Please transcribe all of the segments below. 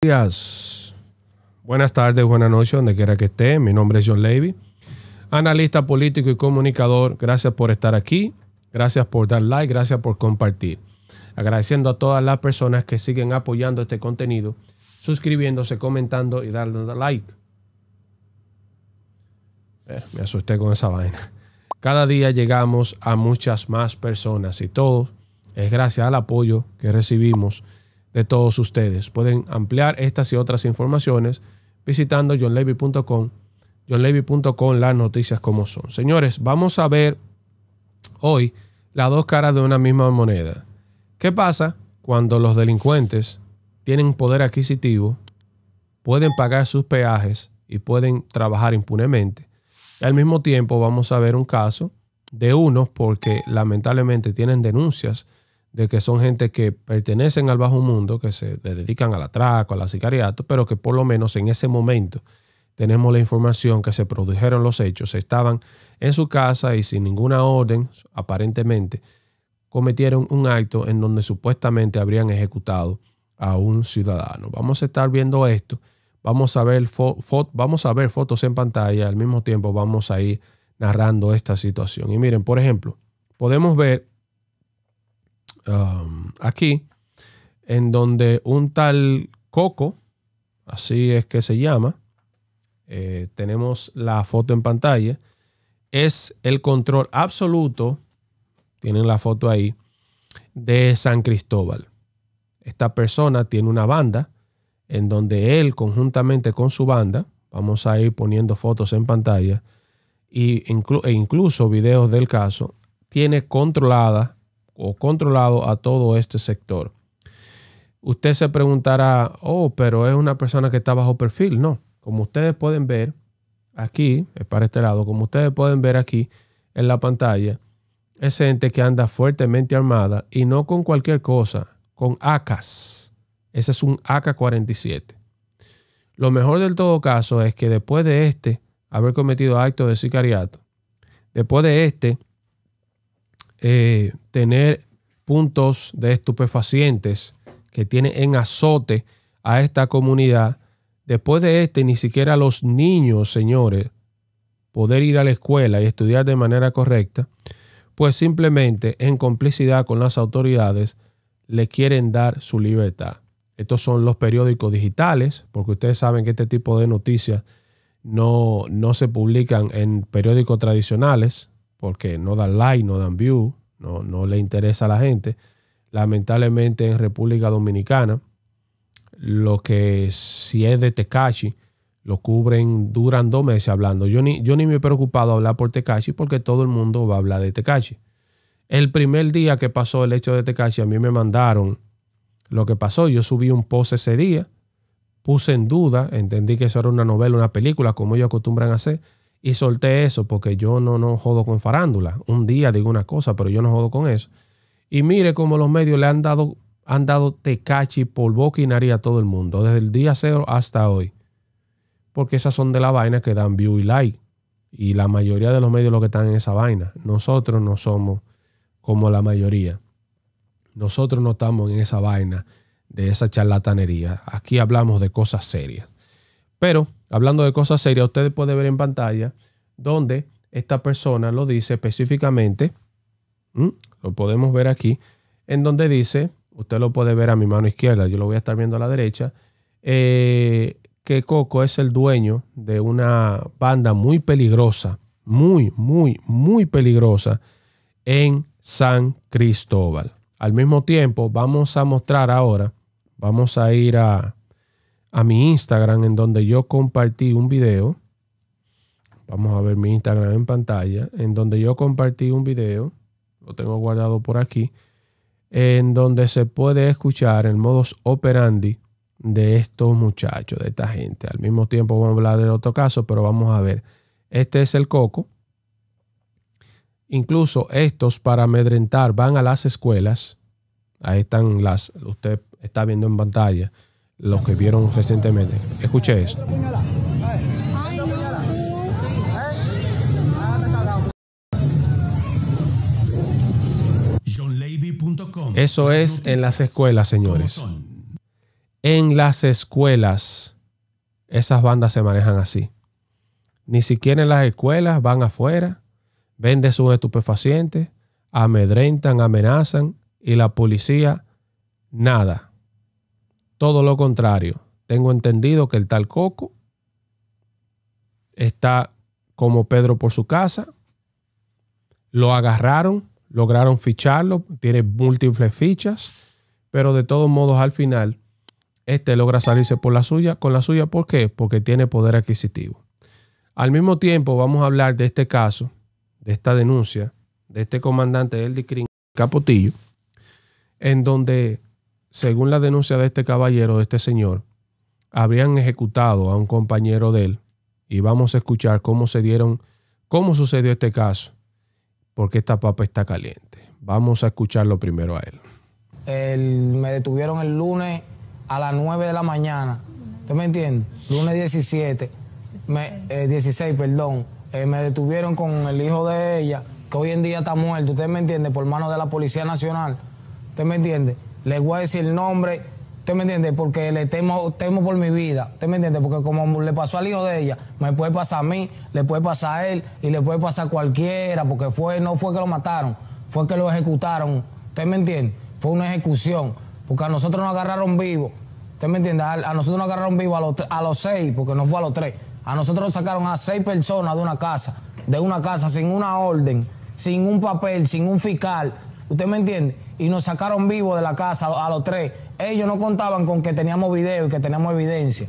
días. Buenas tardes, buenas noches, donde quiera que esté. Mi nombre es John Levy, analista político y comunicador. Gracias por estar aquí, gracias por dar like, gracias por compartir. Agradeciendo a todas las personas que siguen apoyando este contenido, suscribiéndose, comentando y dando like. Eh, me asusté con esa vaina. Cada día llegamos a muchas más personas y todo es gracias al apoyo que recibimos de todos ustedes. Pueden ampliar estas y otras informaciones visitando johnlevy.com, johnlevy.com, las noticias como son. Señores, vamos a ver hoy las dos caras de una misma moneda. ¿Qué pasa cuando los delincuentes tienen poder adquisitivo, pueden pagar sus peajes y pueden trabajar impunemente? al mismo tiempo vamos a ver un caso de unos porque lamentablemente tienen denuncias de que son gente que pertenecen al bajo mundo, que se dedican al atraco, al sicariato, pero que por lo menos en ese momento tenemos la información que se produjeron los hechos, estaban en su casa y sin ninguna orden, aparentemente, cometieron un acto en donde supuestamente habrían ejecutado a un ciudadano. Vamos a estar viendo esto, vamos a ver, vamos a ver fotos en pantalla, al mismo tiempo vamos a ir narrando esta situación. Y miren, por ejemplo, podemos ver Um, aquí, en donde un tal Coco, así es que se llama, eh, tenemos la foto en pantalla, es el control absoluto, tienen la foto ahí, de San Cristóbal. Esta persona tiene una banda en donde él conjuntamente con su banda, vamos a ir poniendo fotos en pantalla, e incluso videos del caso, tiene controlada o controlado a todo este sector. Usted se preguntará, oh, pero es una persona que está bajo perfil. No, como ustedes pueden ver aquí, es para este lado, como ustedes pueden ver aquí en la pantalla, es gente que anda fuertemente armada y no con cualquier cosa, con ACAS. Ese es un AK-47. Lo mejor del todo caso es que después de este haber cometido actos de sicariato, después de este eh, tener puntos de estupefacientes que tienen en azote a esta comunidad. Después de este, ni siquiera los niños, señores, poder ir a la escuela y estudiar de manera correcta, pues simplemente en complicidad con las autoridades le quieren dar su libertad. Estos son los periódicos digitales, porque ustedes saben que este tipo de noticias no se publican en periódicos tradicionales, porque no dan like, no dan view, no, no le interesa a la gente. Lamentablemente en República Dominicana, lo que si es de Tecachi, lo cubren, duran dos meses hablando. Yo ni, yo ni me he preocupado hablar por Tecachi porque todo el mundo va a hablar de Tecachi. El primer día que pasó el hecho de Tekashi, a mí me mandaron lo que pasó. Yo subí un post ese día, puse en duda, entendí que eso era una novela, una película, como ellos acostumbran a hacer y solté eso porque yo no, no jodo con farándula. Un día digo una cosa, pero yo no jodo con eso. Y mire cómo los medios le han dado, han dado tecachi por boca a todo el mundo, desde el día cero hasta hoy. Porque esas son de la vaina que dan view y like. Y la mayoría de los medios lo que están en esa vaina. Nosotros no somos como la mayoría. Nosotros no estamos en esa vaina de esa charlatanería. Aquí hablamos de cosas serias. Pero hablando de cosas serias, ustedes puede ver en pantalla donde esta persona lo dice específicamente. Lo podemos ver aquí, en donde dice, usted lo puede ver a mi mano izquierda, yo lo voy a estar viendo a la derecha, eh, que Coco es el dueño de una banda muy peligrosa, muy, muy, muy peligrosa en San Cristóbal. Al mismo tiempo, vamos a mostrar ahora, vamos a ir a, a mi Instagram en donde yo compartí un video. Vamos a ver mi Instagram en pantalla, en donde yo compartí un video, lo tengo guardado por aquí, en donde se puede escuchar el modus operandi de estos muchachos, de esta gente. Al mismo tiempo vamos a hablar del otro caso, pero vamos a ver. Este es el coco. Incluso estos para amedrentar van a las escuelas. Ahí están las, usted está viendo en pantalla los que vieron recientemente. Escuche esto. Eso es en las escuelas, señores. En las escuelas, esas bandas se manejan así. Ni siquiera en las escuelas van afuera, venden sus estupefacientes, amedrentan, amenazan y la policía, nada todo lo contrario. Tengo entendido que el tal Coco está como Pedro por su casa. Lo agarraron, lograron ficharlo, tiene múltiples fichas, pero de todos modos al final este logra salirse por la suya, con la suya, ¿por qué? Porque tiene poder adquisitivo. Al mismo tiempo vamos a hablar de este caso, de esta denuncia, de este comandante Eldi Capotillo, en donde según la denuncia de este caballero, de este señor, habrían ejecutado a un compañero de él. Y vamos a escuchar cómo se dieron, cómo sucedió este caso, porque esta papa está caliente. Vamos a escucharlo primero a él. me detuvieron el lunes a las 9 de la mañana. ¿Usted me entiende? Lunes 17, 16, eh, perdón. Eh, me detuvieron con el hijo de ella, que hoy en día está muerto, ¿usted me entiende? Por mano de la Policía Nacional. ¿Usted me entiende? le voy a decir el nombre, ¿usted me entiende? Porque le temo, temo por mi vida, ¿usted me entiende? Porque como le pasó al hijo de ella, me puede pasar a mí, le puede pasar a él y le puede pasar a cualquiera, porque fue, no fue que lo mataron, fue que lo ejecutaron, ¿usted me entiende? Fue una ejecución, porque a nosotros nos agarraron vivos, ¿usted me entiende? A, nosotros nos agarraron vivos a los, seis, porque no fue a los tres. A nosotros nos sacaron a seis personas de una casa, de una casa sin una orden, sin un papel, sin un fiscal, ¿usted me entiende? y nos sacaron vivos de la casa a los tres. Ellos no contaban con que teníamos video y que teníamos evidencia.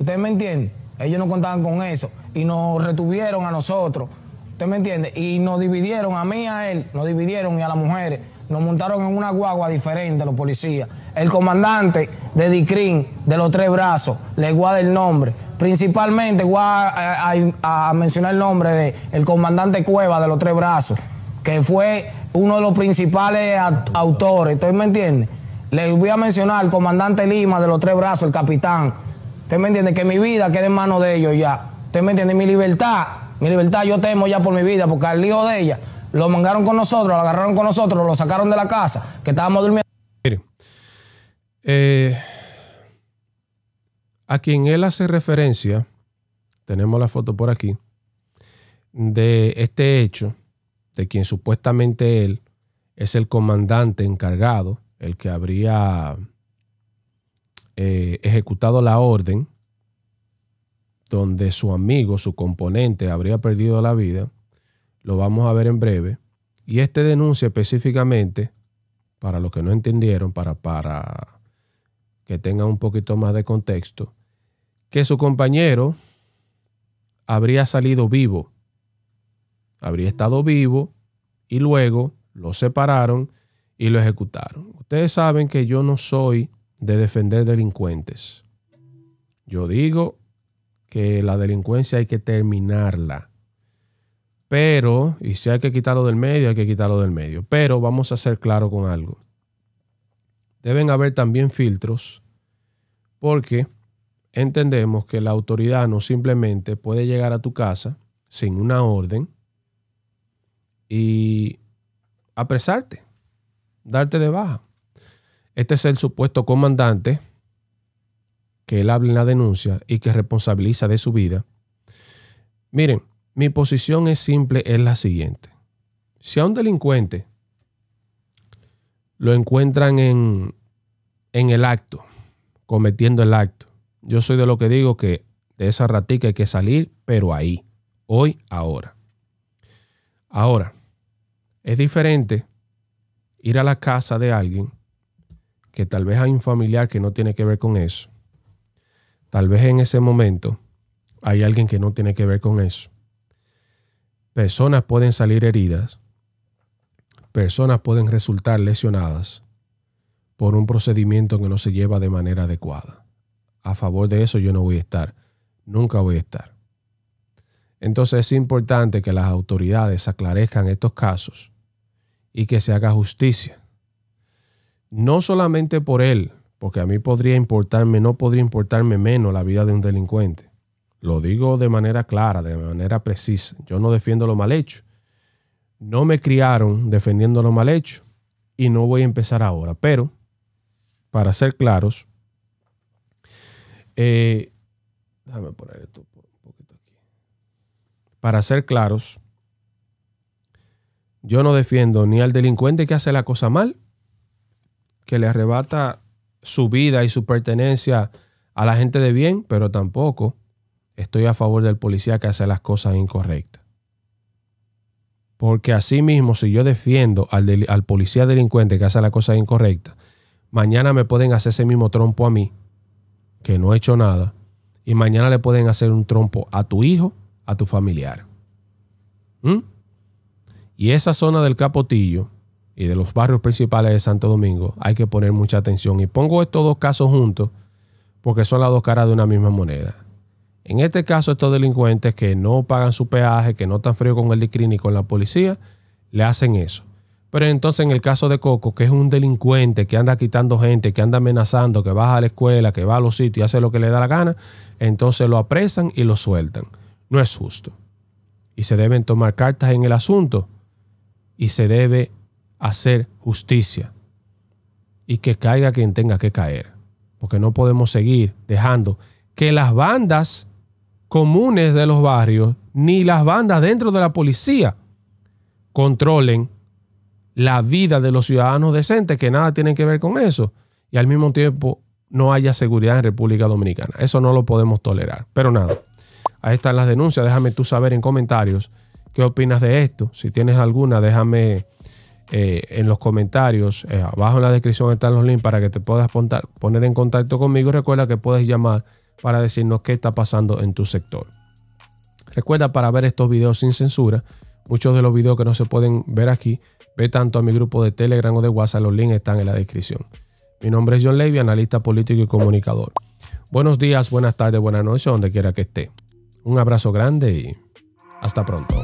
¿Ustedes me entienden? Ellos no contaban con eso y nos retuvieron a nosotros. ¿Usted me entiende? Y nos dividieron, a mí, a él, nos dividieron y a las mujeres. Nos montaron en una guagua diferente los policías. El comandante de Dicrín, de los tres brazos, le guarda el nombre. Principalmente voy a, mencionar el nombre del comandante Cueva de los tres brazos, que fue uno de los principales autores, ¿usted me entiende? Les voy a mencionar al comandante Lima de los Tres Brazos, el capitán. ¿Usted me entiende? Que mi vida quede en manos de ellos ya. ¿Usted me entiende? Mi libertad, mi libertad yo temo ya por mi vida, porque al hijo de ella lo mangaron con nosotros, lo agarraron con nosotros, lo sacaron de la casa, que estábamos durmiendo. Mire, eh, a quien él hace referencia, tenemos la foto por aquí, de este hecho de quien supuestamente él es el comandante encargado, el que habría eh, ejecutado la orden, donde su amigo, su componente, habría perdido la vida, lo vamos a ver en breve, y este denuncia específicamente, para los que no entendieron, para, para que tengan un poquito más de contexto, que su compañero habría salido vivo habría estado vivo y luego lo separaron y lo ejecutaron. Ustedes saben que yo no soy de defender delincuentes. Yo digo que la delincuencia hay que terminarla. Pero, y si hay que quitarlo del medio, hay que quitarlo del medio. Pero vamos a ser claros con algo. Deben haber también filtros porque entendemos que la autoridad no simplemente puede llegar a tu casa sin una orden y apresarte, darte de baja. Este es el supuesto comandante que él habla en la denuncia y que responsabiliza de su vida. Miren, mi posición es simple, es la siguiente. Si a un delincuente lo encuentran en, en el acto, cometiendo el acto, yo soy de lo que digo que de esa ratica hay que salir, pero ahí, hoy, ahora. Ahora, es diferente ir a la casa de alguien que tal vez hay un familiar que no tiene que ver con eso. Tal vez en ese momento hay alguien que no tiene que ver con eso. Personas pueden salir heridas. Personas pueden resultar lesionadas por un procedimiento que no se lleva de manera adecuada. A favor de eso yo no voy a estar. Nunca voy a estar. Entonces es importante que las autoridades aclarezcan estos casos y que se haga justicia. No solamente por él, porque a mí podría importarme, no podría importarme menos la vida de un delincuente. Lo digo de manera clara, de manera precisa. Yo no defiendo lo mal hecho. No me criaron defendiendo lo mal hecho y no voy a empezar ahora. Pero, para ser claros, eh, déjame poner esto para ser claros, yo no defiendo ni al delincuente que hace la cosa mal, que le arrebata su vida y su pertenencia a la gente de bien, pero tampoco estoy a favor del policía que hace las cosas incorrectas. Porque así mismo, si yo defiendo al, policía delincuente que hace las cosas incorrectas, mañana me pueden hacer ese mismo trompo a mí, que no he hecho nada, y mañana le pueden hacer un trompo a tu hijo, a tu familiar. ¿Mm? Y esa zona del Capotillo y de los barrios principales de Santo Domingo hay que poner mucha atención. Y pongo estos dos casos juntos porque son las dos caras de una misma moneda. En este caso, estos delincuentes que no pagan su peaje, que no están frío con el DICRI y con la policía, le hacen eso. Pero entonces en el caso de Coco, que es un delincuente que anda quitando gente, que anda amenazando, que baja a la escuela, que va a los sitios y hace lo que le da la gana, entonces lo apresan y lo sueltan no es justo. Y se deben tomar cartas en el asunto y se debe hacer justicia y que caiga quien tenga que caer. Porque no podemos seguir dejando que las bandas comunes de los barrios ni las bandas dentro de la policía controlen la vida de los ciudadanos decentes que nada tienen que ver con eso y al mismo tiempo no haya seguridad en República Dominicana. Eso no lo podemos tolerar. Pero nada. Ahí están las denuncias. Déjame tú saber en comentarios qué opinas de esto. Si tienes alguna, déjame eh, en los comentarios. Eh, abajo en la descripción están los links para que te puedas poner en contacto conmigo. Recuerda que puedes llamar para decirnos qué está pasando en tu sector. Recuerda para ver estos videos sin censura. Muchos de los videos que no se pueden ver aquí, ve tanto a mi grupo de Telegram o de WhatsApp. Los links están en la descripción. Mi nombre es John Levy, analista político y comunicador. Buenos días, buenas tardes, buenas noches, donde quiera que esté. Un abrazo grande y hasta pronto.